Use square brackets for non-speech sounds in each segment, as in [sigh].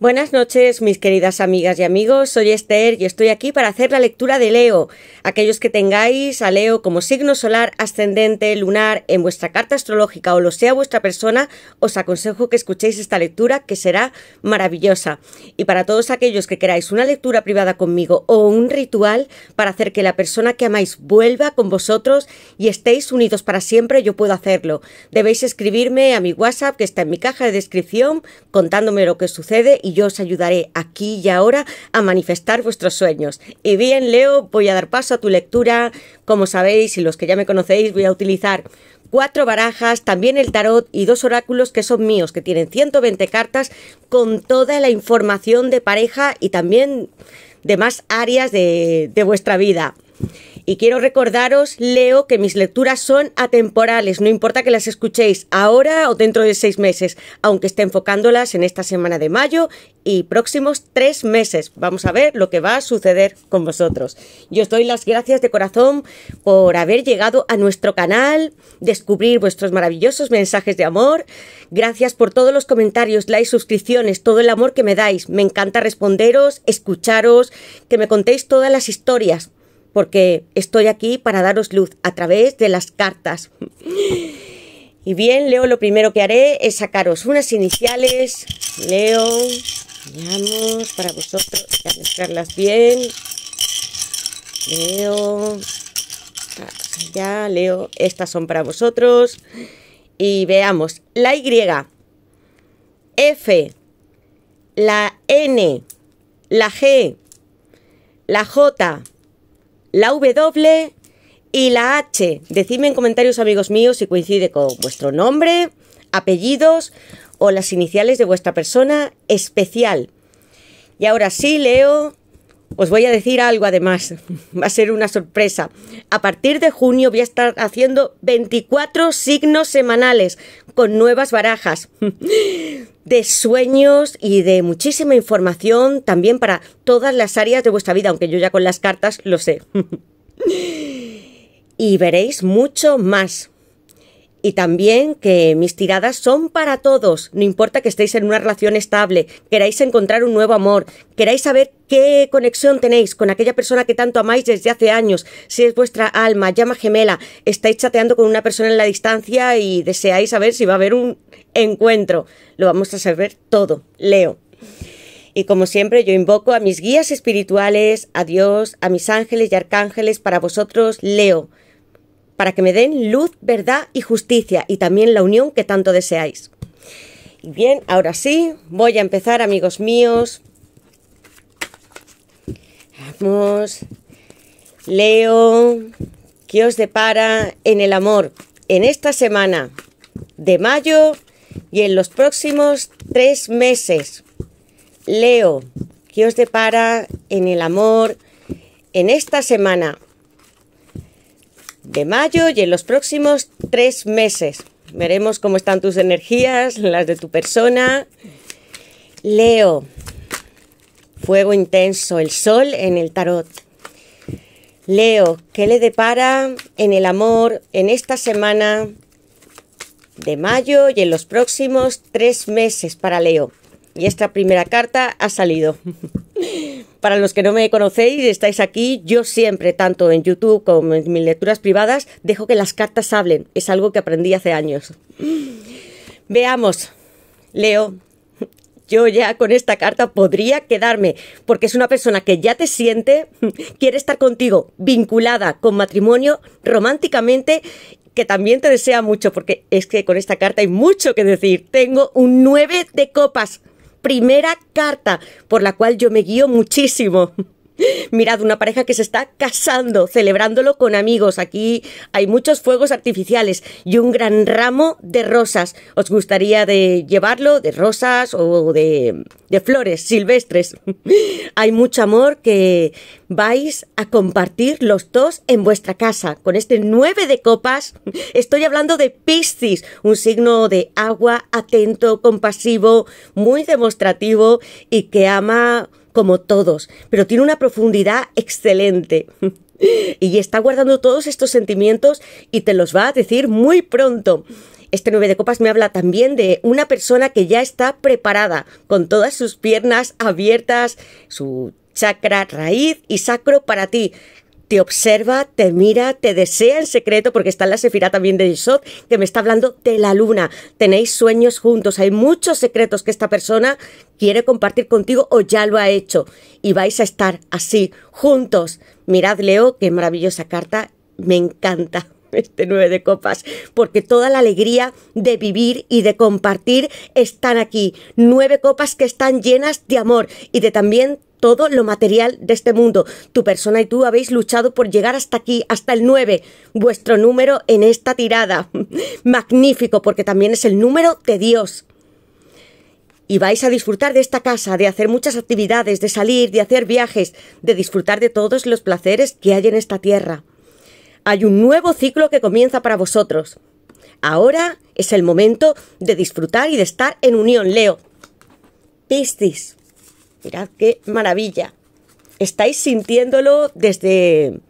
Buenas noches, mis queridas amigas y amigos. Soy Esther y estoy aquí para hacer la lectura de Leo. Aquellos que tengáis a Leo como signo solar, ascendente, lunar en vuestra carta astrológica o lo sea vuestra persona, os aconsejo que escuchéis esta lectura que será maravillosa. Y para todos aquellos que queráis una lectura privada conmigo o un ritual para hacer que la persona que amáis vuelva con vosotros y estéis unidos para siempre, yo puedo hacerlo. Debéis escribirme a mi WhatsApp que está en mi caja de descripción contándome lo que sucede y y yo os ayudaré aquí y ahora a manifestar vuestros sueños. Y bien, Leo, voy a dar paso a tu lectura. Como sabéis, y los que ya me conocéis, voy a utilizar cuatro barajas, también el tarot y dos oráculos que son míos, que tienen 120 cartas con toda la información de pareja y también demás áreas de, de vuestra vida. Y quiero recordaros, Leo, que mis lecturas son atemporales, no importa que las escuchéis ahora o dentro de seis meses, aunque esté enfocándolas en esta semana de mayo y próximos tres meses. Vamos a ver lo que va a suceder con vosotros. Yo os doy las gracias de corazón por haber llegado a nuestro canal, descubrir vuestros maravillosos mensajes de amor. Gracias por todos los comentarios, likes, suscripciones, todo el amor que me dais. Me encanta responderos, escucharos, que me contéis todas las historias porque estoy aquí para daros luz a través de las cartas. Y bien, Leo, lo primero que haré es sacaros unas iniciales. Leo, veamos, para vosotros, para mezclarlas bien. Leo, ya, Leo, estas son para vosotros. Y veamos, la Y, F, la N, la G, la J, la W y la H. Decidme en comentarios, amigos míos, si coincide con vuestro nombre, apellidos o las iniciales de vuestra persona especial. Y ahora sí, leo os voy a decir algo además, va a ser una sorpresa. A partir de junio voy a estar haciendo 24 signos semanales con nuevas barajas de sueños y de muchísima información también para todas las áreas de vuestra vida, aunque yo ya con las cartas lo sé. y veréis mucho más y también que mis tiradas son para todos, no importa que estéis en una relación estable, queráis encontrar un nuevo amor, queráis saber qué conexión tenéis con aquella persona que tanto amáis desde hace años, si es vuestra alma, llama gemela, estáis chateando con una persona en la distancia y deseáis saber si va a haber un encuentro. Lo vamos a saber todo, Leo. Y como siempre yo invoco a mis guías espirituales, a Dios, a mis ángeles y arcángeles para vosotros, Leo para que me den luz, verdad y justicia y también la unión que tanto deseáis. Bien, ahora sí, voy a empezar, amigos míos. Vamos. Leo, ¿qué os depara en el amor en esta semana de mayo y en los próximos tres meses? Leo, ¿qué os depara en el amor en esta semana de mayo y en los próximos tres meses. Veremos cómo están tus energías, las de tu persona. Leo, fuego intenso, el sol en el tarot. Leo, ¿qué le depara en el amor en esta semana de mayo y en los próximos tres meses para Leo? Y esta primera carta ha salido. [laughs] Para los que no me conocéis, estáis aquí, yo siempre, tanto en YouTube como en mis lecturas privadas, dejo que las cartas hablen. Es algo que aprendí hace años. Veamos, Leo, yo ya con esta carta podría quedarme, porque es una persona que ya te siente, quiere estar contigo, vinculada con matrimonio románticamente, que también te desea mucho, porque es que con esta carta hay mucho que decir. Tengo un 9 de copas primera carta por la cual yo me guío muchísimo. [laughs] Mirad, una pareja que se está casando, celebrándolo con amigos. Aquí hay muchos fuegos artificiales y un gran ramo de rosas. ¿Os gustaría de llevarlo de rosas o de, de flores silvestres? [laughs] hay mucho amor que vais a compartir los dos en vuestra casa. Con este 9 de copas, [laughs] estoy hablando de Piscis, un signo de agua atento, compasivo, muy demostrativo y que ama como todos, pero tiene una profundidad excelente. [laughs] y está guardando todos estos sentimientos y te los va a decir muy pronto. Este 9 de copas me habla también de una persona que ya está preparada, con todas sus piernas abiertas, su chakra raíz y sacro para ti te observa, te mira, te desea en secreto, porque está en la sefira también de Isot, que me está hablando de la luna. Tenéis sueños juntos, hay muchos secretos que esta persona quiere compartir contigo o ya lo ha hecho. Y vais a estar así, juntos. Mirad, Leo, qué maravillosa carta, me encanta [laughs] este nueve de copas, porque toda la alegría de vivir y de compartir están aquí. Nueve copas que están llenas de amor y de también todo lo material de este mundo. Tu persona y tú habéis luchado por llegar hasta aquí, hasta el 9, vuestro número en esta tirada. [laughs] Magnífico, porque también es el número de Dios. Y vais a disfrutar de esta casa, de hacer muchas actividades, de salir, de hacer viajes, de disfrutar de todos los placeres que hay en esta tierra. Hay un nuevo ciclo que comienza para vosotros. Ahora es el momento de disfrutar y de estar en unión, Leo. Piscis. Mirad qué maravilla. Estáis sintiéndolo desde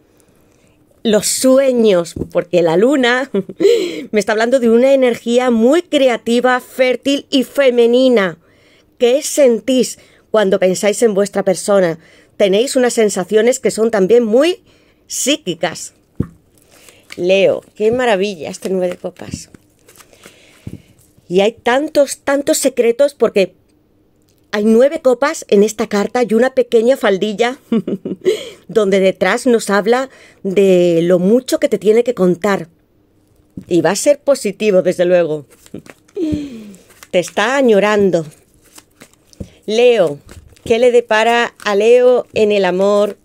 los sueños, porque la luna [laughs] me está hablando de una energía muy creativa, fértil y femenina. ¿Qué sentís cuando pensáis en vuestra persona? Tenéis unas sensaciones que son también muy psíquicas. Leo, qué maravilla este nueve de copas. Y hay tantos, tantos secretos porque hay nueve copas en esta carta y una pequeña faldilla [laughs] donde detrás nos habla de lo mucho que te tiene que contar. Y va a ser positivo, desde luego. te está añorando. Leo, ¿qué le depara a Leo en el amor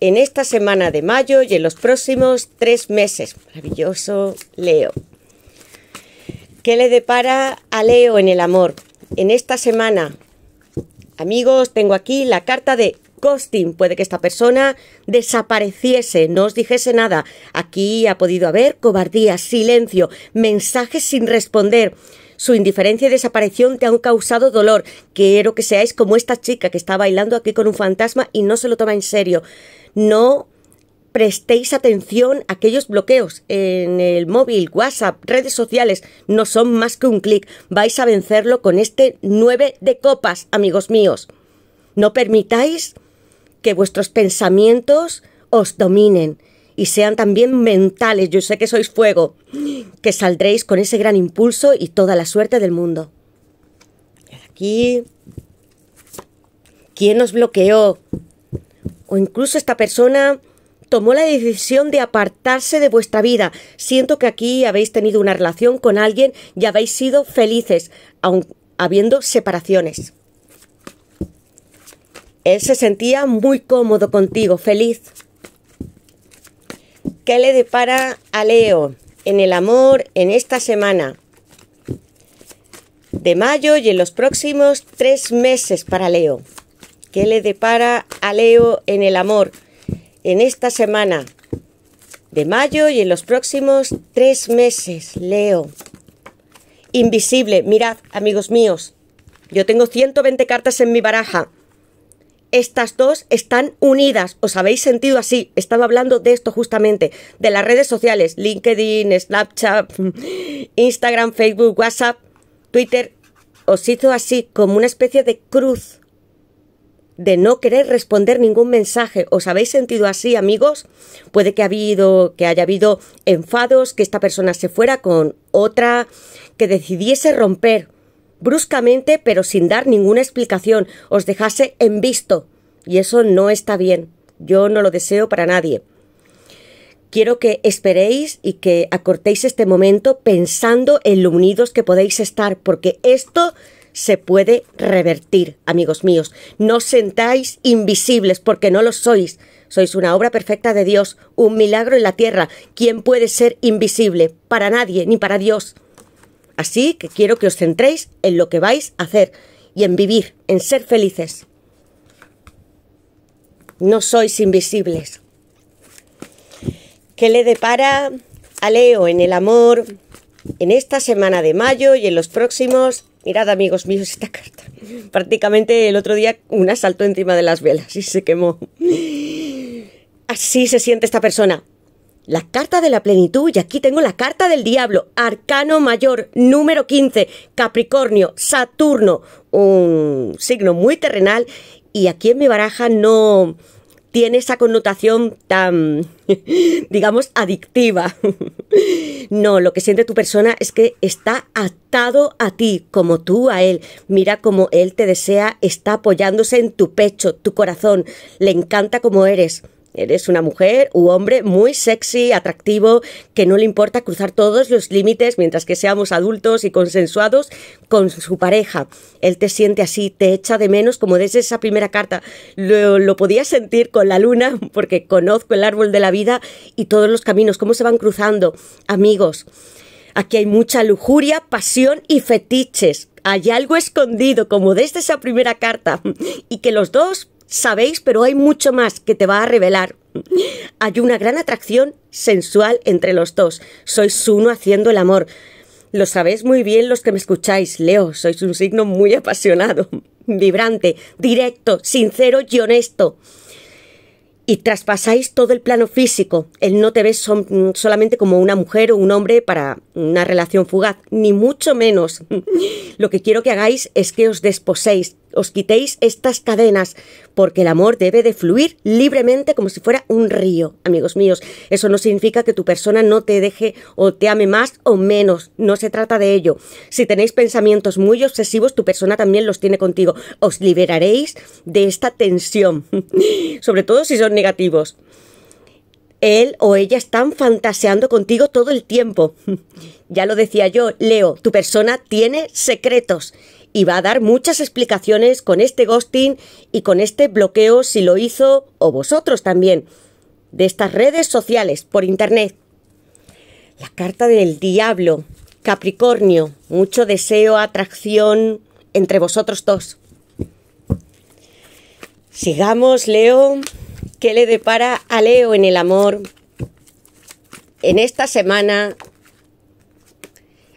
en esta semana de mayo y en los próximos tres meses? Maravilloso, Leo. ¿Qué le depara a Leo en el amor en esta semana Amigos, tengo aquí la carta de Costin. Puede que esta persona desapareciese, no os dijese nada. Aquí ha podido haber cobardía, silencio, mensajes sin responder. Su indiferencia y desaparición te han causado dolor. Quiero que seáis como esta chica que está bailando aquí con un fantasma y no se lo toma en serio. No prestéis atención a aquellos bloqueos en el móvil, WhatsApp, redes sociales. No son más que un clic. Vais a vencerlo con este 9 de copas, amigos míos. No permitáis que vuestros pensamientos os dominen y sean también mentales. Yo sé que sois fuego, que saldréis con ese gran impulso y toda la suerte del mundo. Aquí. ¿Quién os bloqueó? O incluso esta persona tomó la decisión de apartarse de vuestra vida. Siento que aquí habéis tenido una relación con alguien y habéis sido felices, aun habiendo separaciones. Él se sentía muy cómodo contigo, feliz. ¿Qué le depara a Leo en el amor en esta semana? De mayo y en los próximos tres meses para Leo. ¿Qué le depara a Leo en el amor? en esta semana de mayo y en los próximos tres meses, Leo. Invisible, mirad, amigos míos, yo tengo 120 cartas en mi baraja. Estas dos están unidas, os habéis sentido así. Estaba hablando de esto justamente, de las redes sociales, LinkedIn, Snapchat, [laughs] Instagram, Facebook, WhatsApp, Twitter. Os hizo así como una especie de cruz de no querer responder ningún mensaje. ¿Os habéis sentido así, amigos? Puede que, ha habido, que haya habido enfados, que esta persona se fuera con otra, que decidiese romper bruscamente, pero sin dar ninguna explicación, os dejase en visto. Y eso no está bien. Yo no lo deseo para nadie. Quiero que esperéis y que acortéis este momento pensando en lo unidos que podéis estar, porque esto se puede revertir, amigos míos. No sentáis invisibles porque no lo sois. Sois una obra perfecta de Dios, un milagro en la tierra. ¿Quién puede ser invisible? Para nadie, ni para Dios. Así que quiero que os centréis en lo que vais a hacer y en vivir, en ser felices. No sois invisibles. ¿Qué le depara a Leo en el amor en esta semana de mayo y en los próximos Mirad, amigos míos, esta carta. Prácticamente el otro día una saltó encima de las velas y se quemó. Así se siente esta persona. La carta de la plenitud y aquí tengo la carta del diablo, arcano mayor, número 15, Capricornio, Saturno, un signo muy terrenal y aquí en mi baraja no tiene esa connotación tan, [laughs] digamos, adictiva. [laughs] No, lo que siente tu persona es que está atado a ti, como tú a él. Mira cómo él te desea, está apoyándose en tu pecho, tu corazón, le encanta como eres. Eres una mujer u hombre muy sexy, atractivo, que no le importa cruzar todos los límites mientras que seamos adultos y consensuados con su pareja. Él te siente así, te echa de menos como desde esa primera carta. Lo, podías podía sentir con la luna porque conozco el árbol de la vida y todos los caminos, cómo se van cruzando. Amigos, aquí hay mucha lujuria, pasión y fetiches hay algo escondido, como desde esa primera carta, [laughs] y que los dos sabéis, pero hay mucho más que te va a revelar. Hay una gran atracción sensual entre los dos. Sois uno haciendo el amor. Lo sabéis muy bien los que me escucháis, Leo. Sois un signo muy apasionado, [laughs] vibrante, directo, sincero y honesto. Y traspasáis todo el plano físico. Él no te ve solamente como una mujer o un hombre para una relación fugaz, ni mucho menos. [laughs] Lo que quiero que hagáis es que os desposéis, os quitéis estas cadenas, porque el amor debe de fluir libremente como si fuera un río, amigos míos. Eso no significa que tu persona no te deje o te ame más o menos, no se trata de ello. Si tenéis pensamientos muy obsesivos, tu persona también los tiene contigo. Os liberaréis de esta tensión, [laughs] sobre todo si son negativos él o ella están fantaseando contigo todo el tiempo. [laughs] ya lo decía yo, Leo, tu persona tiene secretos y va a dar muchas explicaciones con este ghosting y con este bloqueo si lo hizo o vosotros también de estas redes sociales por internet. La carta del diablo, Capricornio, mucho deseo, atracción entre vosotros dos. Sigamos, Leo. ¿Qué le depara a Leo en el amor en esta semana?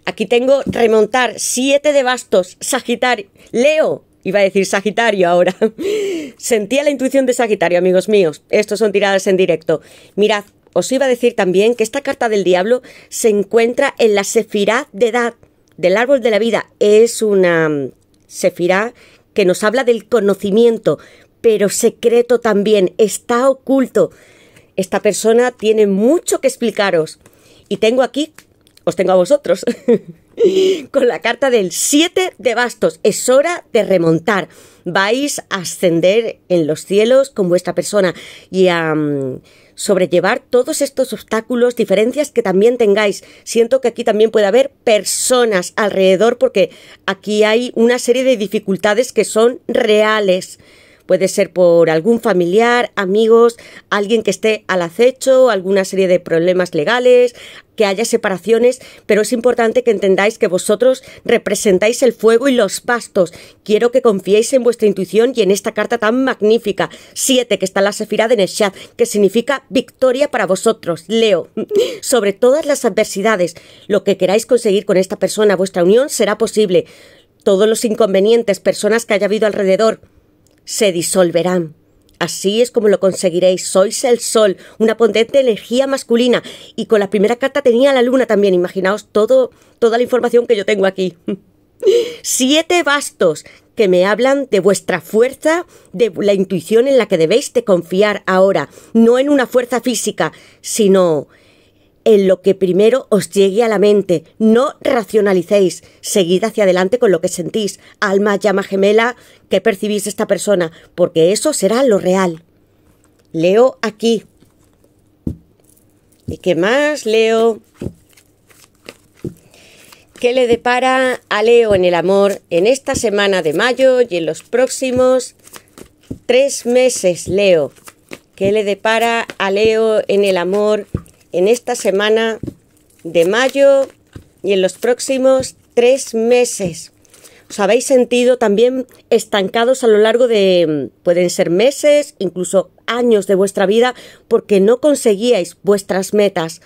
Aquí tengo remontar siete de bastos, Sagitario. Leo, iba a decir Sagitario ahora. [laughs] Sentía la intuición de Sagitario, amigos míos. Estos son tiradas en directo. Mirad, os iba a decir también que esta carta del diablo se encuentra en la sefirá de edad, del árbol de la vida. Es una mm, sefirá que nos habla del conocimiento, pero secreto también, está oculto. Esta persona tiene mucho que explicaros. Y tengo aquí, os tengo a vosotros, [laughs] con la carta del 7 de bastos. Es hora de remontar. Vais a ascender en los cielos con vuestra persona y a mm, sobrellevar todos estos obstáculos, diferencias que también tengáis. Siento que aquí también puede haber personas alrededor porque aquí hay una serie de dificultades que son reales. Puede ser por algún familiar, amigos, alguien que esté al acecho, alguna serie de problemas legales, que haya separaciones, pero es importante que entendáis que vosotros representáis el fuego y los pastos. Quiero que confiéis en vuestra intuición y en esta carta tan magnífica, 7, que está en la Sefira de Neshad, que significa victoria para vosotros, Leo. [laughs] Sobre todas las adversidades, lo que queráis conseguir con esta persona, vuestra unión será posible. Todos los inconvenientes, personas que haya habido alrededor, se disolverán. Así es como lo conseguiréis. Sois el sol, una potente energía masculina. Y con la primera carta tenía la luna también. Imaginaos todo, toda la información que yo tengo aquí. [laughs] Siete bastos que me hablan de vuestra fuerza, de la intuición en la que debéis de confiar ahora, no en una fuerza física, sino en lo que primero os llegue a la mente. No racionalicéis, seguid hacia adelante con lo que sentís. Alma, llama gemela, que percibís esta persona, porque eso será lo real. Leo aquí. ¿Y qué más, Leo? ¿Qué le depara a Leo en el amor en esta semana de mayo y en los próximos tres meses, Leo? ¿Qué le depara a Leo en el amor en esta semana de mayo y en los próximos tres meses. ¿Os habéis sentido también estancados a lo largo de, mm, pueden ser meses, incluso años de vuestra vida, porque no conseguíais vuestras metas?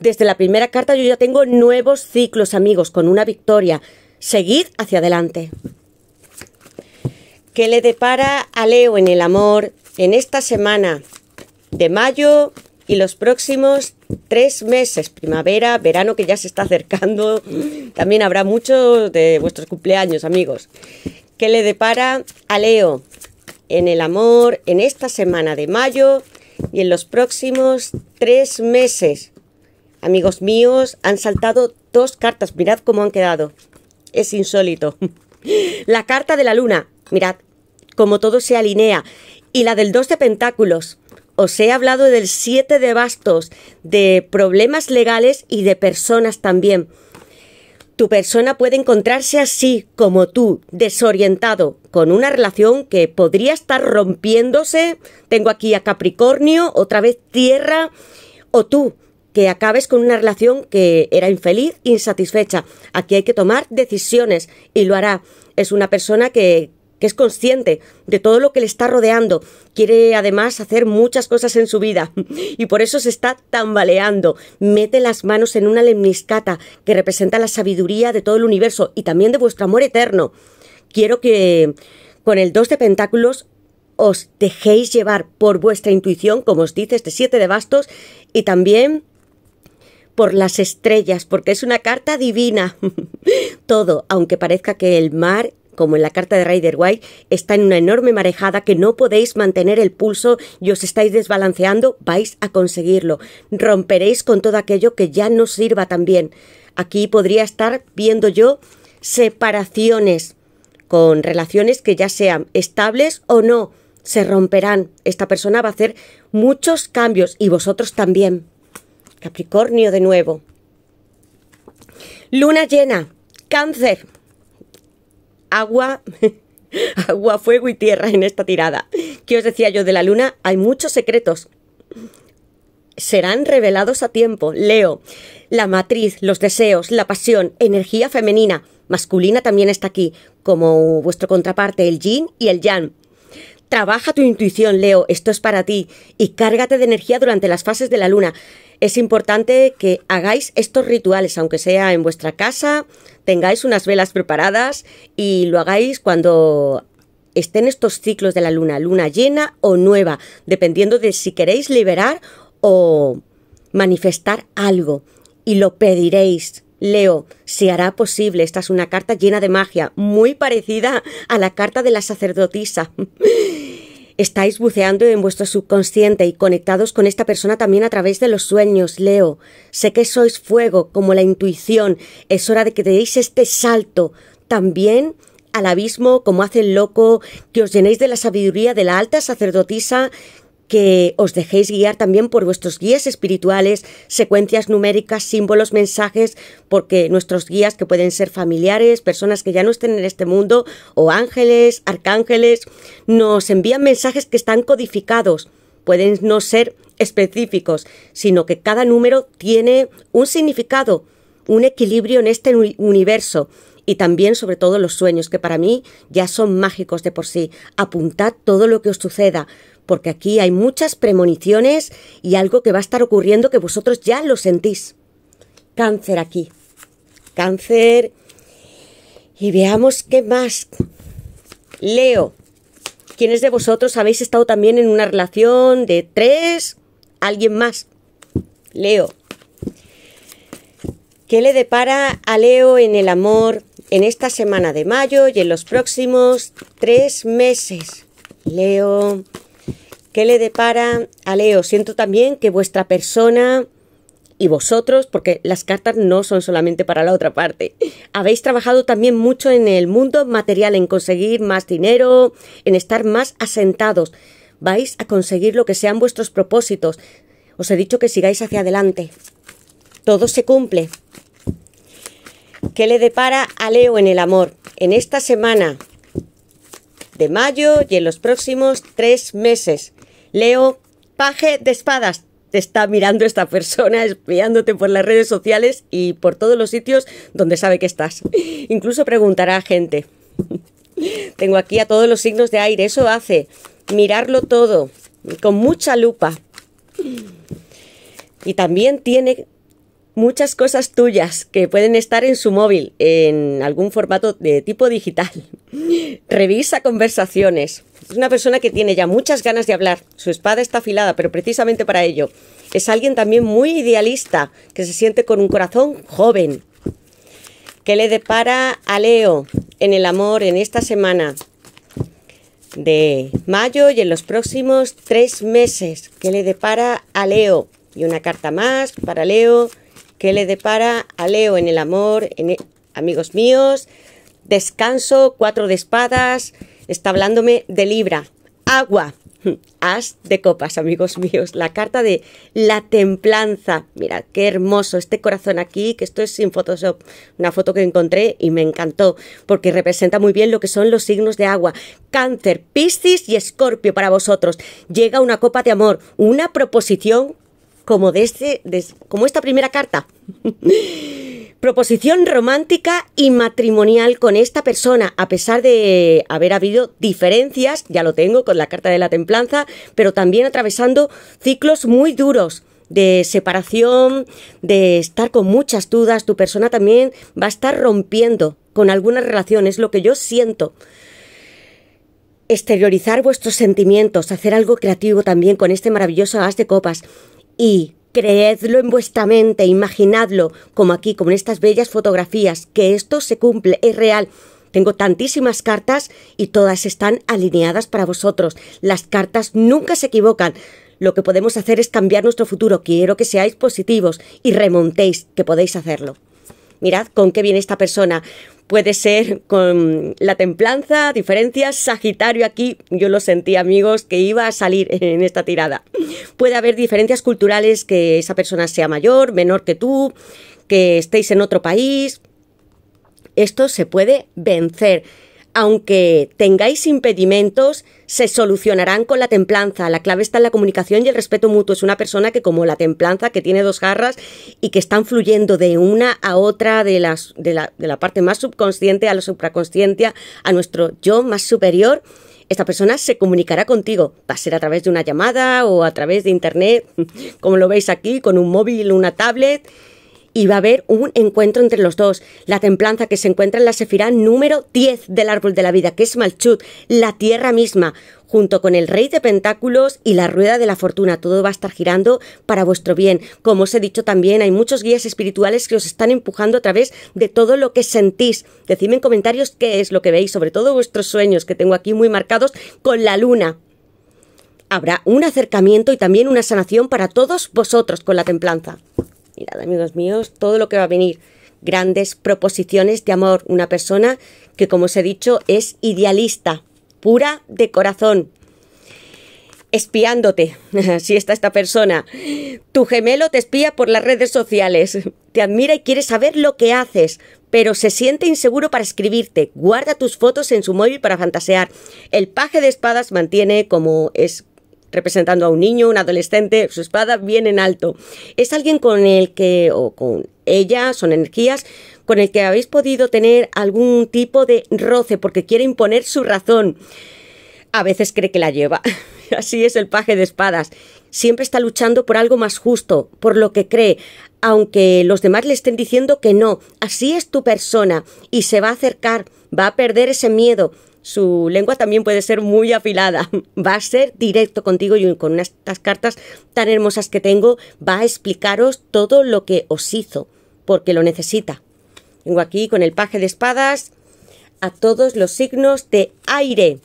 Desde la primera carta yo ya tengo nuevos ciclos, amigos, con una victoria. Seguid hacia adelante. ¿Qué le depara a Leo en el amor en esta semana de mayo y los próximos tres meses, primavera, verano que ya se está acercando, también habrá muchos de vuestros cumpleaños, amigos. ¿Qué le depara a Leo en el amor en esta semana de mayo y en los próximos tres meses? Amigos míos, han saltado dos cartas, mirad cómo han quedado. Es insólito. [laughs] La carta de la luna, mirad cómo todo se alinea. Y la del dos de pentáculos os he hablado del siete de bastos, de problemas legales y de personas también. Tu persona puede encontrarse así, como tú, desorientado, con una relación que podría estar rompiéndose. Tengo aquí a Capricornio, otra vez Tierra, o tú, que acabes con una relación que era infeliz, insatisfecha. Aquí hay que tomar decisiones y lo hará. Es una persona que, que es consciente de todo lo que le está rodeando, quiere además hacer muchas cosas en su vida [laughs] y por eso se está tambaleando. Mete las manos en una lemniscata que representa la sabiduría de todo el universo y también de vuestro amor eterno. Quiero que con el 2 de pentáculos os dejéis llevar por vuestra intuición, como os dice este 7 de bastos, y también por las estrellas, porque es una carta divina. [laughs] todo, aunque parezca que el mar como en la carta de Rider White, está en una enorme marejada que no podéis mantener el pulso y os estáis desbalanceando, vais a conseguirlo. Romperéis con todo aquello que ya no sirva tan bien. Aquí podría estar viendo yo separaciones con relaciones que ya sean estables o no. Se romperán. Esta persona va a hacer muchos cambios y vosotros también. Capricornio de nuevo. Luna llena. Cáncer agua, [laughs] agua, fuego y tierra en esta tirada. ¿Qué os decía yo de la luna? Hay muchos secretos. Serán revelados a tiempo. Leo, la matriz, los deseos, la pasión, energía femenina, masculina también está aquí, como vuestro contraparte, el yin y el yang. Trabaja tu intuición, Leo, esto es para ti, y cárgate de energía durante las fases de la luna. Es importante que hagáis estos rituales, aunque sea en vuestra casa, tengáis unas velas preparadas y lo hagáis cuando estén estos ciclos de la luna, luna llena o nueva, dependiendo de si queréis liberar o manifestar algo y lo pediréis. Leo, se hará posible. Esta es una carta llena de magia, muy parecida a la carta de la sacerdotisa. Estáis buceando en vuestro subconsciente y conectados con esta persona también a través de los sueños, Leo. Sé que sois fuego, como la intuición. Es hora de que deis este salto. También al abismo, como hace el loco, que os llenéis de la sabiduría de la alta sacerdotisa que os dejéis guiar también por vuestros guías espirituales, secuencias numéricas, símbolos, mensajes, porque nuestros guías que pueden ser familiares, personas que ya no estén en este mundo, o ángeles, arcángeles, nos envían mensajes que están codificados, pueden no ser específicos, sino que cada número tiene un significado, un equilibrio en este universo y también sobre todo los sueños, que para mí ya son mágicos de por sí. Apuntad todo lo que os suceda, porque aquí hay muchas premoniciones y algo que va a estar ocurriendo que vosotros ya lo sentís. Cáncer aquí. Cáncer. Y veamos qué más. Leo. ¿Quiénes de vosotros habéis estado también en una relación de tres? ¿Alguien más? Leo. ¿Qué le depara a Leo en el amor en esta semana de mayo y en los próximos tres meses? Leo. ¿Qué le depara a Leo? Siento también que vuestra persona y vosotros, porque las cartas no son solamente para la otra parte, habéis trabajado también mucho en el mundo material, en conseguir más dinero, en estar más asentados. Vais a conseguir lo que sean vuestros propósitos. Os he dicho que sigáis hacia adelante. Todo se cumple. ¿Qué le depara a Leo en el amor? En esta semana de mayo y en los próximos tres meses. Leo, paje de espadas, te está mirando esta persona, espiándote por las redes sociales y por todos los sitios donde sabe que estás. [laughs] Incluso preguntará a gente. [laughs] Tengo aquí a todos los signos de aire, eso hace mirarlo todo con mucha lupa. Y también tiene muchas cosas tuyas que pueden estar en su móvil, en algún formato de tipo digital. [laughs] Revisa conversaciones. Es una persona que tiene ya muchas ganas de hablar. Su espada está afilada, pero precisamente para ello. Es alguien también muy idealista, que se siente con un corazón joven. ¿Qué le depara a Leo en el amor en esta semana de mayo y en los próximos tres meses? ¿Qué le depara a Leo? Y una carta más para Leo. ¿Qué le depara a Leo en el amor, en e, amigos míos? Descanso, cuatro de espadas está hablándome de Libra. Agua, As de copas, amigos míos. La carta de la templanza. mira qué hermoso este corazón aquí, que esto es sin Photoshop. Una foto que encontré y me encantó, porque representa muy bien lo que son los signos de agua. Cáncer, Piscis y Escorpio para vosotros. Llega una copa de amor, una proposición como, de este, como esta primera carta. [laughs] Proposición romántica y matrimonial con esta persona, a pesar de haber habido diferencias, ya lo tengo con la carta de la templanza, pero también atravesando ciclos muy duros de separación, de estar con muchas dudas, tu persona también va a estar rompiendo con algunas relaciones, lo que yo siento. Exteriorizar vuestros sentimientos, hacer algo creativo también con este maravilloso as de copas y Creedlo en vuestra mente, imaginadlo, como aquí, con estas bellas fotografías, que esto se cumple, es real. Tengo tantísimas cartas y todas están alineadas para vosotros. Las cartas nunca se equivocan. Lo que podemos hacer es cambiar nuestro futuro. Quiero que seáis positivos y remontéis, que podéis hacerlo. Mirad con qué viene esta persona puede ser con la templanza, diferencias. Sagitario aquí, yo lo sentí amigos, que iba a salir [laughs] en esta tirada. Puede haber diferencias culturales, que esa persona sea mayor, menor que tú, que estéis en otro país. Esto se puede vencer aunque tengáis impedimentos, se solucionarán con la templanza. La clave está en la comunicación y el respeto mutuo. Es una persona que, como la templanza, que tiene dos garras y que están fluyendo de una a otra, de, las, de, la, parte más subconsciente a la supraconsciencia, a nuestro yo más superior, esta persona se comunicará contigo. Va a ser a través de una llamada o a través de internet, [laughs] como lo veis aquí, con un móvil, una tablet y va a haber un encuentro entre los dos. La templanza que se encuentra en la Sefirá número 10 del árbol de la vida, que es Malchut, la tierra misma, junto con el rey de pentáculos y la rueda de la fortuna. Todo va a estar girando para vuestro bien. Como os he dicho también, hay muchos guías espirituales que os están empujando a través de todo lo que sentís. Decidme en comentarios qué es lo que veis, sobre todo vuestros sueños, que tengo aquí muy marcados con la luna. Habrá un acercamiento y también una sanación para todos vosotros con la templanza mirad amigos míos, todo lo que va a venir, grandes proposiciones de amor, una persona que como os he dicho es idealista, pura de corazón, espiándote, así [laughs] está esta persona, tu gemelo te espía por las redes sociales, te admira y quiere saber lo que haces, pero se siente inseguro para escribirte, guarda tus fotos en su móvil para fantasear, el paje de espadas mantiene como es representando a un niño, un adolescente, su espada viene en alto. Es alguien con el que, o con ella, son energías, con el que habéis podido tener algún tipo de roce porque quiere imponer su razón. A veces cree que la lleva. [laughs] Así es el paje de espadas. Siempre está luchando por algo más justo, por lo que cree, aunque los demás le estén diciendo que no. Así es tu persona y se va a acercar, va a perder ese miedo, su lengua también puede ser muy afilada. [laughs] Va a ser directo contigo y con estas cartas tan hermosas que tengo, va a explicaros todo lo que os hizo, porque lo necesita. Tengo aquí con el paje de espadas a todos los signos de aire.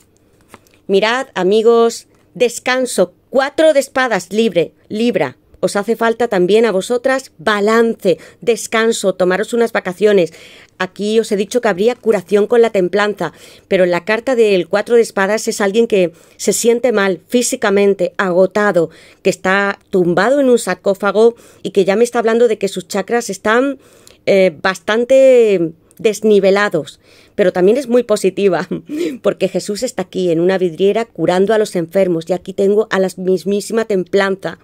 Mirad, amigos, descanso, cuatro de espadas libre, libra, os hace falta también a vosotras balance, descanso, tomaros unas vacaciones. Aquí os he dicho que habría curación con la templanza, pero en la carta del cuatro de espadas es alguien que se siente mal físicamente, agotado, que está tumbado en un sarcófago y que ya me está hablando de que sus chakras están eh, bastante desnivelados, pero también es muy positiva, [laughs] porque Jesús está aquí en una vidriera curando a los enfermos y aquí tengo a la mismísima templanza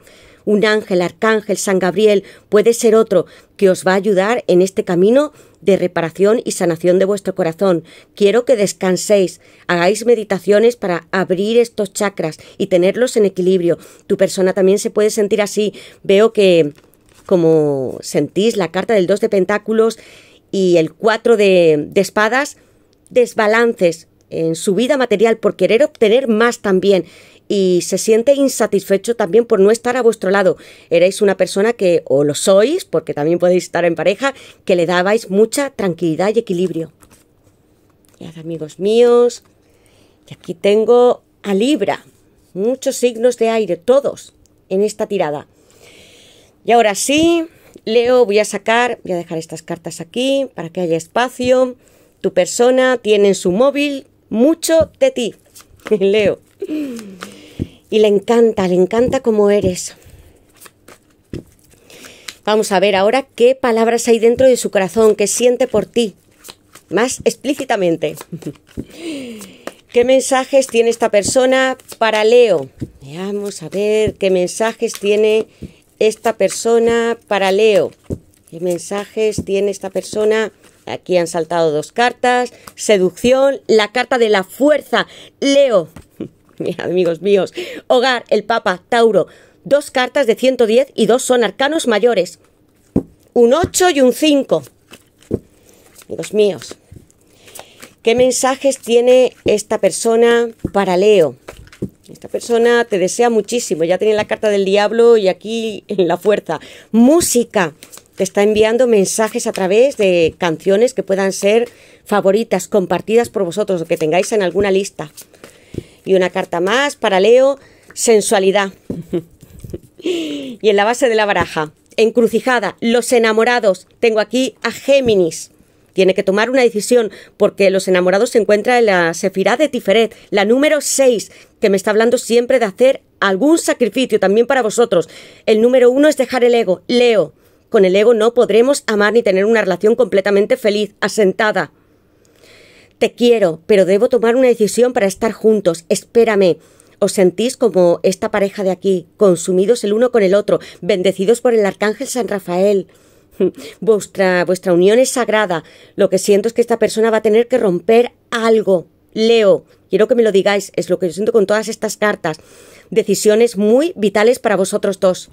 un ángel, arcángel, San Gabriel, puede ser otro, que os va a ayudar en este camino de reparación y sanación de vuestro corazón. Quiero que descanséis, hagáis meditaciones para abrir estos chakras y tenerlos en equilibrio. Tu persona también se puede sentir así. Veo que como sentís la carta del 2 de pentáculos y el 4 de, de espadas, desbalances en su vida material por querer obtener más también y se siente insatisfecho también por no estar a vuestro lado. Erais una persona que, o lo sois, porque también podéis estar en pareja, que le dabais mucha tranquilidad y equilibrio. y amigos míos, y aquí tengo a Libra, muchos signos de aire, todos en esta tirada. Y ahora sí, Leo, voy a sacar, voy a dejar estas cartas aquí para que haya espacio. Tu persona tiene en su móvil mucho de ti, [laughs] Leo. Y le encanta, le encanta cómo eres. Vamos a ver ahora qué palabras hay dentro de su corazón, que siente por ti, más explícitamente. [laughs] ¿Qué mensajes tiene esta persona para Leo? Veamos a ver qué mensajes tiene esta persona para Leo. ¿Qué mensajes tiene esta persona? Aquí han saltado dos cartas. Seducción, la carta de la fuerza. Leo, [laughs] amigos míos. Hogar, el Papa, Tauro. Dos cartas de 110 y dos son arcanos mayores. Un 8 y un 5. Amigos míos. ¿Qué mensajes tiene esta persona para Leo? Esta persona te desea muchísimo. Ya tiene la carta del diablo y aquí en la fuerza. Música. Te está enviando mensajes a través de canciones que puedan ser favoritas, compartidas por vosotros o que tengáis en alguna lista. Y una carta más para Leo, sensualidad. [laughs] y en la base de la baraja, encrucijada, los enamorados. Tengo aquí a Géminis. Tiene que tomar una decisión porque los enamorados se encuentran en la Sefirá de Tiferet, la número 6, que me está hablando siempre de hacer algún sacrificio también para vosotros. El número uno es dejar el ego, Leo. Con el ego no podremos amar ni tener una relación completamente feliz, asentada. Te quiero, pero debo tomar una decisión para estar juntos. Espérame. Os sentís como esta pareja de aquí, consumidos el uno con el otro, bendecidos por el arcángel San Rafael. [laughs] Vuestra, vuestra unión es sagrada. Lo que siento es que esta persona va a tener que romper algo. Leo, quiero que me lo digáis, es lo que yo siento con todas estas cartas. Decisiones muy vitales para vosotros dos.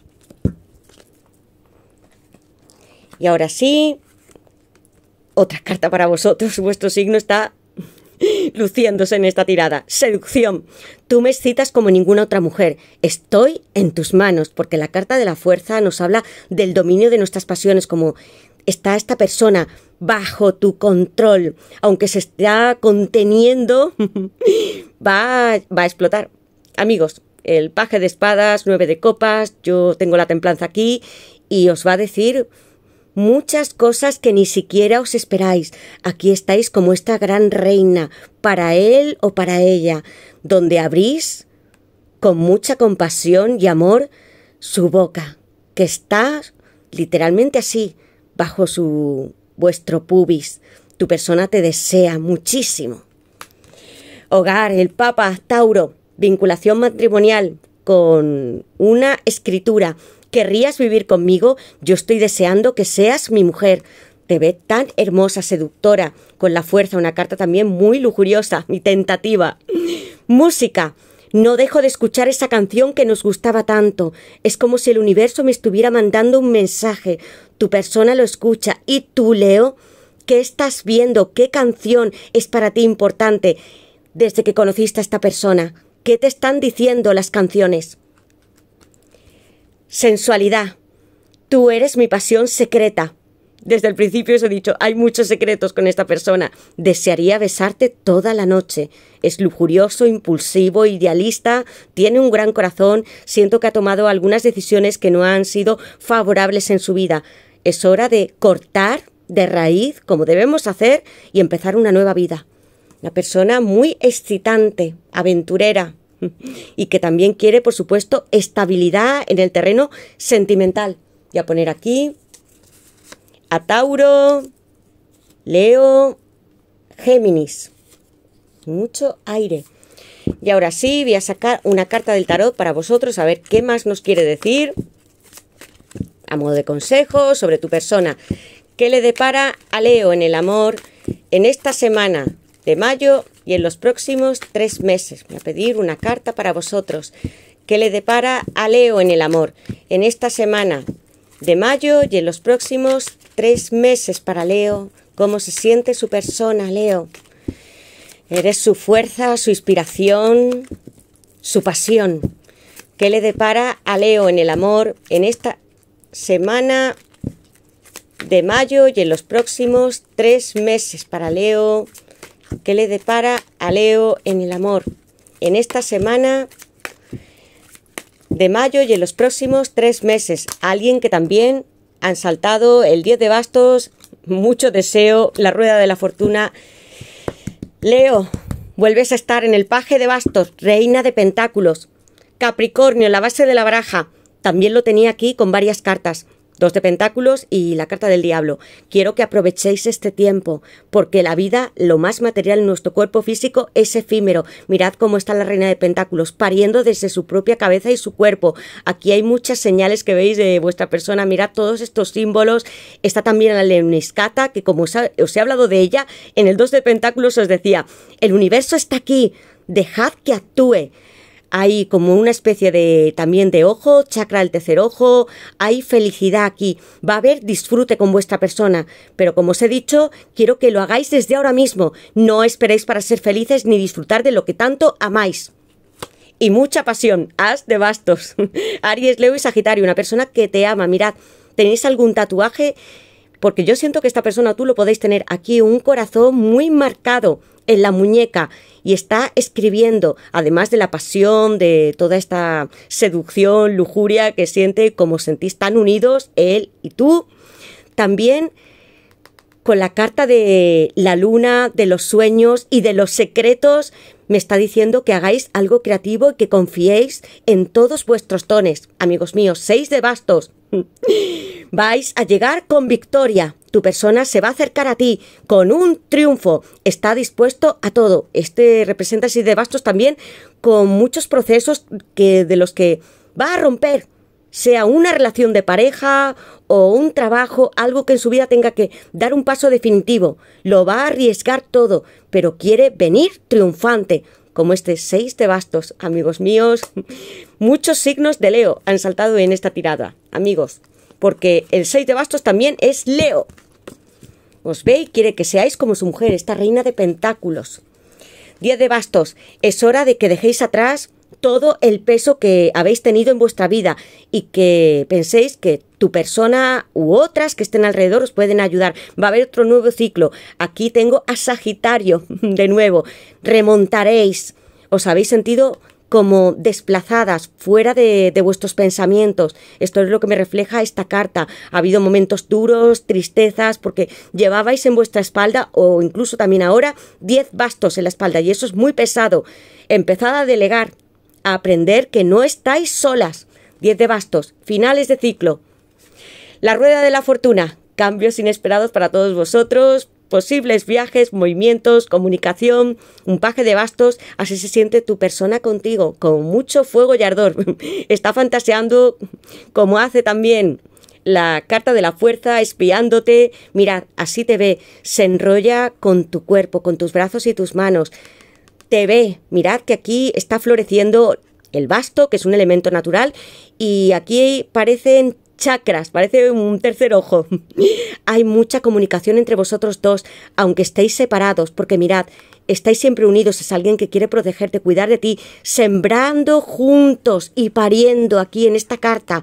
Y ahora sí, otra carta para vosotros. Vuestro signo está luciéndose en esta tirada. Seducción. Tú me excitas como ninguna otra mujer. Estoy en tus manos, porque la carta de la fuerza nos habla del dominio de nuestras pasiones, como está esta persona bajo tu control, aunque se está conteniendo, [laughs] va, va a explotar. Amigos, el paje de espadas, nueve de copas, yo tengo la templanza aquí y os va a decir muchas cosas que ni siquiera os esperáis. Aquí estáis como esta gran reina, para él o para ella, donde abrís con mucha compasión y amor su boca, que está literalmente así, bajo su vuestro pubis. Tu persona te desea muchísimo. Hogar, el Papa, Tauro, vinculación matrimonial con una escritura ¿Querrías vivir conmigo? Yo estoy deseando que seas mi mujer. Te ve tan hermosa, seductora, con la fuerza, una carta también muy lujuriosa y tentativa. Música. No dejo de escuchar esa canción que nos gustaba tanto. Es como si el universo me estuviera mandando un mensaje. Tu persona lo escucha y tú, Leo, ¿qué estás viendo? ¿Qué canción es para ti importante desde que conociste a esta persona? ¿Qué te están diciendo las canciones? sensualidad. Tú eres mi pasión secreta. Desde el principio os he dicho, hay muchos secretos con esta persona. Desearía besarte toda la noche. Es lujurioso, impulsivo, idealista, tiene un gran corazón, siento que ha tomado algunas decisiones que no han sido favorables en su vida. Es hora de cortar de raíz, como debemos hacer, y empezar una nueva vida. Una persona muy excitante, aventurera, [laughs] y que también quiere, por supuesto, estabilidad en el terreno sentimental. Voy a poner aquí a Tauro, Leo, Géminis. Mucho aire. Y ahora sí, voy a sacar una carta del tarot para vosotros, a ver qué más nos quiere decir a modo de consejo sobre tu persona. ¿Qué le depara a Leo en el amor en esta semana de mayo y en los próximos tres meses. Voy a pedir una carta para vosotros que le depara a Leo en el amor en esta semana de mayo y en los próximos tres meses para Leo. ¿Cómo se siente su persona, Leo? Eres su fuerza, su inspiración, su pasión. ¿Qué le depara a Leo en el amor en esta semana de mayo y en los próximos tres meses para Leo? que le depara a Leo en el amor en esta semana de mayo y en los próximos tres meses. Alguien que también han saltado el 10 de bastos, mucho deseo, la rueda de la fortuna. Leo, vuelves a estar en el paje de bastos, reina de pentáculos. Capricornio, la base de la baraja. También lo tenía aquí con varias cartas. Dos de Pentáculos y la Carta del Diablo. Quiero que aprovechéis este tiempo, porque la vida, lo más material en nuestro cuerpo físico, es efímero. Mirad cómo está la Reina de Pentáculos, pariendo desde su propia cabeza y su cuerpo. Aquí hay muchas señales que veis de vuestra persona. Mirad todos estos símbolos. Está también la Lemniscata, que como os, os he hablado de ella, en el Dos de Pentáculos os decía, el universo está aquí, dejad que actúe hay como una especie de también de ojo, chakra del tercer ojo, hay felicidad aquí, va a haber disfrute con vuestra persona, pero como os he dicho, quiero que lo hagáis desde ahora mismo, no esperéis para ser felices ni disfrutar de lo que tanto amáis y mucha pasión. haz de bastos. [laughs] Aries, Leo y Sagitario, una persona que te ama. Mirad, ¿tenéis algún tatuaje? Porque yo siento que esta persona tú lo podéis tener aquí, un corazón muy marcado en la muñeca y está escribiendo, además de la pasión, de toda esta seducción, lujuria que siente, como sentís tan unidos él y tú, también con la carta de la luna, de los sueños y de los secretos, me está diciendo que hagáis algo creativo y que confiéis en todos vuestros tones Amigos míos, seis de bastos. [laughs] Vais a llegar con victoria tu persona se va a acercar a ti con un triunfo, está dispuesto a todo. Este representa así de bastos también con muchos procesos que, de los que va a romper, sea una relación de pareja o un trabajo, algo que en su vida tenga que dar un paso definitivo. Lo va a arriesgar todo, pero quiere venir triunfante, como este 6 de bastos, amigos míos. [laughs] Muchos signos de Leo han saltado en esta tirada. Amigos, porque el 6 de bastos también es Leo. Os veis? quiere que seáis como su mujer, esta reina de pentáculos. 10 de bastos, es hora de que dejéis atrás todo el peso que habéis tenido en vuestra vida y que penséis que tu persona u otras que estén alrededor os pueden ayudar. Va a haber otro nuevo ciclo. Aquí tengo a Sagitario [laughs] de nuevo. Remontaréis. Os habéis sentido como desplazadas fuera de, vuestros pensamientos. Esto es lo que me refleja esta carta. Ha habido momentos duros, tristezas, porque llevabais en vuestra espalda, o incluso también ahora, 10 bastos en la espalda, y eso es muy pesado. Empezad a delegar, a aprender que no estáis solas. 10 de bastos, finales de ciclo. La rueda de la fortuna, cambios inesperados para todos vosotros, posibles viajes, movimientos, comunicación, un paje de bastos, así se siente tu persona contigo, con mucho fuego y ardor. [laughs] Está fantaseando como hace también la carta de la fuerza, espiándote. Mirad, así te ve, se enrolla con tu cuerpo, con tus brazos y tus manos. Te ve, mirad que aquí está floreciendo el basto, que es un elemento natural, y aquí parecen chakras, parece un tercer ojo. [laughs] Hay mucha comunicación entre vosotros dos, aunque estéis separados, porque mirad, estáis siempre unidos, es alguien que quiere protegerte, cuidar de ti, sembrando juntos y pariendo aquí en esta carta.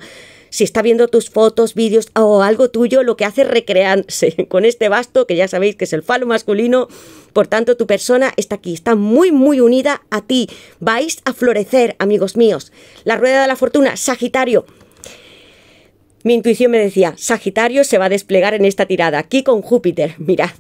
Si está viendo tus fotos, vídeos o algo tuyo, lo que hace es recrearse [laughs] con este basto, que ya sabéis que es el falo masculino. Por tanto, tu persona está aquí, está muy, muy unida a ti. Vais a florecer, amigos míos. La rueda de la fortuna, Sagitario. Mi intuición me decía, Sagitario se va a desplegar en esta tirada, aquí con Júpiter. [laughs] Mirad,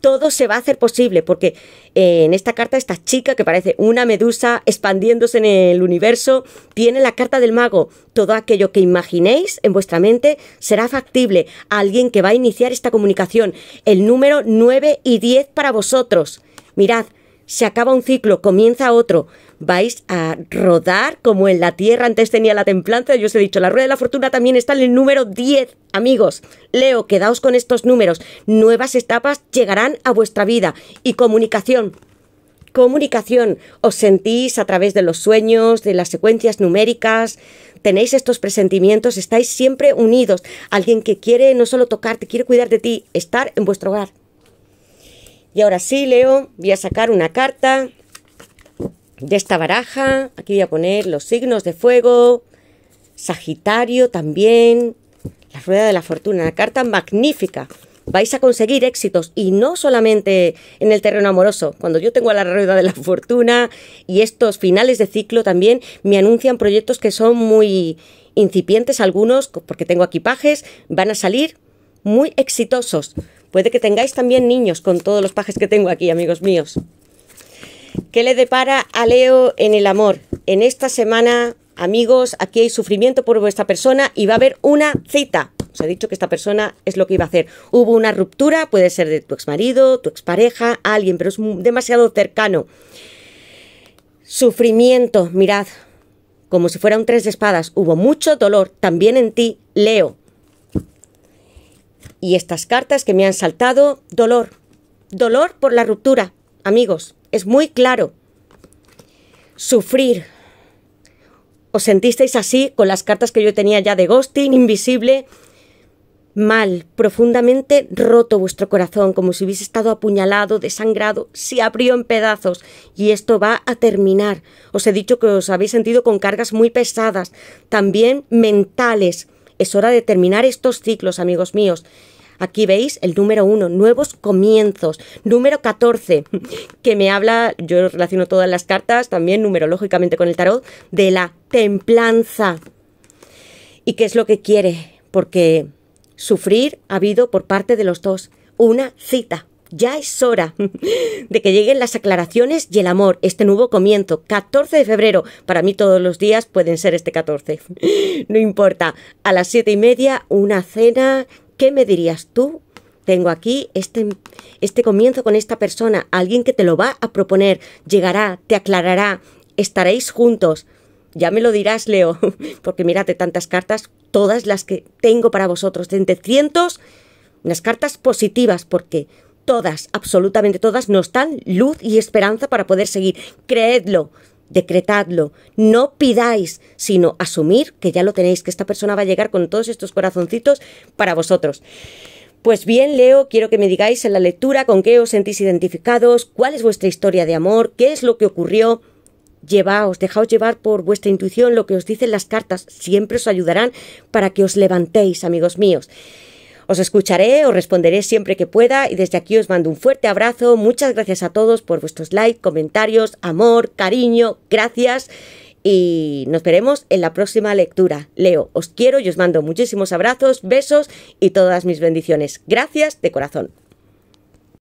todo se va a hacer posible, porque eh, en esta carta esta chica que parece una medusa expandiéndose en el universo, tiene la carta del mago. Todo aquello que imaginéis en vuestra mente será factible. Alguien que va a iniciar esta comunicación. El número 9 y 10 para vosotros. Mirad, se acaba un ciclo, comienza otro vais a rodar como en la tierra. Antes tenía la templanza, yo os he dicho, la rueda de la fortuna también está en el número 10, amigos. Leo, quedaos con estos números. Nuevas etapas llegarán a vuestra vida y comunicación. Comunicación. Os sentís a través de los sueños, de las secuencias numéricas, tenéis estos presentimientos, estáis siempre unidos. Alguien que quiere no solo tocarte, quiere cuidar de ti, estar en vuestro hogar. Y ahora sí, Leo, voy a sacar una carta de esta baraja. Aquí voy a poner los signos de fuego, Sagitario también, la rueda de la fortuna, una carta magnífica. Vais a conseguir éxitos y no solamente en el terreno amoroso. Cuando yo tengo la rueda de la fortuna y estos finales de ciclo también me anuncian proyectos que son muy incipientes algunos, porque tengo aquí pajes, van a salir muy exitosos. Puede que tengáis también niños con todos los pajes que tengo aquí, amigos míos. ¿Qué le depara a Leo en el amor? En esta semana, amigos, aquí hay sufrimiento por vuestra persona y va a haber una cita. Os he dicho que esta persona es lo que iba a hacer. Hubo una ruptura, puede ser de tu exmarido, tu expareja, alguien, pero es demasiado cercano. Sufrimiento, mirad, como si fuera un tres de espadas. Hubo mucho dolor también en ti, Leo. Y estas cartas que me han saltado, dolor. Dolor por la ruptura, amigos. Es muy claro. Sufrir. Os sentisteis así con las cartas que yo tenía ya de ghosting, invisible. Mal, profundamente roto vuestro corazón, como si hubiese estado apuñalado, desangrado, se abrió en pedazos. Y esto va a terminar. Os he dicho que os habéis sentido con cargas muy pesadas, también mentales. Es hora de terminar estos ciclos, amigos míos. Aquí veis el número uno, nuevos comienzos. Número 14, [laughs] que me habla, yo relaciono todas las cartas, también numerológicamente con el tarot, de la templanza. ¿Y qué es lo que quiere? Porque sufrir ha habido por parte de los dos. Una cita. Ya es hora [laughs] de que lleguen las aclaraciones y el amor, este nuevo comienzo, 14 de febrero. Para mí todos los días pueden ser este 14. [laughs] No importa. A las siete y media, una cena ¿qué me dirías tú? Tengo aquí este, este comienzo con esta persona, alguien que te lo va a proponer, llegará, te aclarará, estaréis juntos. Ya me lo dirás, Leo, [laughs] porque mírate, tantas cartas, todas las que tengo para vosotros, de entre cientos, unas cartas positivas, porque todas, absolutamente todas, nos dan luz y esperanza para poder seguir. Creedlo, decretadlo, no pidáis, sino asumir que ya lo tenéis, que esta persona va a llegar con todos estos corazoncitos para vosotros. Pues bien, Leo, quiero que me digáis en la lectura con qué os sentís identificados, cuál es vuestra historia de amor, qué es lo que ocurrió. Llevaos, dejaos llevar por vuestra intuición, lo que os dicen las cartas siempre os ayudarán para que os levantéis, amigos míos. Os escucharé, os responderé siempre que pueda y desde aquí os mando un fuerte abrazo. Muchas gracias a todos por vuestros likes, comentarios, amor, cariño, gracias y nos veremos en la próxima lectura. Leo, os quiero y os mando muchísimos abrazos, besos y todas mis bendiciones. Gracias de corazón.